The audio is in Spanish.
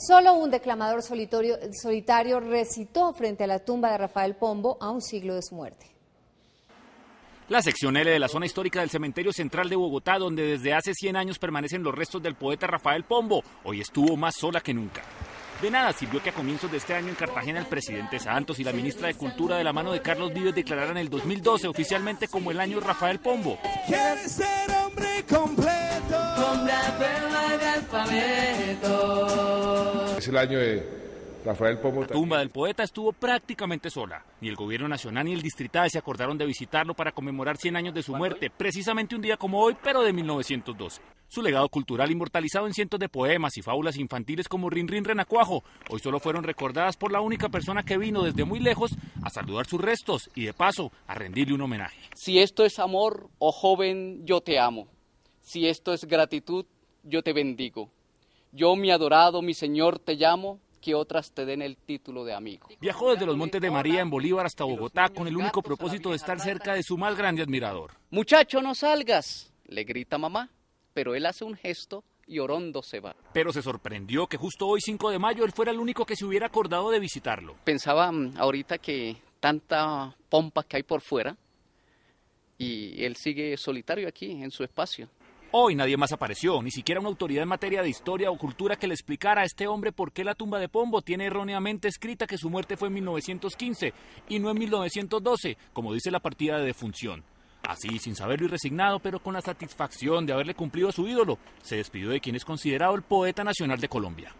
Solo un declamador solitario recitó frente a la tumba de Rafael Pombo a un siglo de su muerte. La sección L de la zona histórica del Cementerio Central de Bogotá, donde desde hace 100 años permanecen los restos del poeta Rafael Pombo, hoy estuvo más sola que nunca. De nada sirvió que a comienzos de este año en Cartagena el presidente Santos y la ministra de Cultura de la mano de Carlos Vives declararan el 2012 oficialmente como el año Rafael Pombo. Ser hombre completo? Es el año de Rafael La tumba del poeta estuvo prácticamente sola. Ni el gobierno nacional ni el distrital se acordaron de visitarlo para conmemorar 100 años de su muerte, precisamente un día como hoy, pero de 1912. Su legado cultural inmortalizado en cientos de poemas y fábulas infantiles como Rin Rin Renacuajo, hoy solo fueron recordadas por la única persona que vino desde muy lejos a saludar sus restos y de paso a rendirle un homenaje. Si esto es amor, oh joven, yo te amo. Si esto es gratitud, yo te bendigo. Yo, mi adorado, mi Señor, te llamo, que otras te den el título de amigo. Viajó desde los Montes de María en Bolívar hasta Bogotá con el único propósito de estar cerca de su más grande admirador. Muchacho, no salgas, le grita mamá, pero él hace un gesto y Orondo se va. Pero se sorprendió que justo hoy, 5 de mayo, él fuera el único que se hubiera acordado de visitarlo. Pensaba mm, ahorita que tanta pompa que hay por fuera y él sigue solitario aquí, en su espacio. Hoy nadie más apareció, ni siquiera una autoridad en materia de historia o cultura que le explicara a este hombre por qué la tumba de Pombo tiene erróneamente escrita que su muerte fue en 1915 y no en 1912, como dice la partida de defunción. Así, sin saberlo y resignado, pero con la satisfacción de haberle cumplido a su ídolo, se despidió de quien es considerado el poeta nacional de Colombia.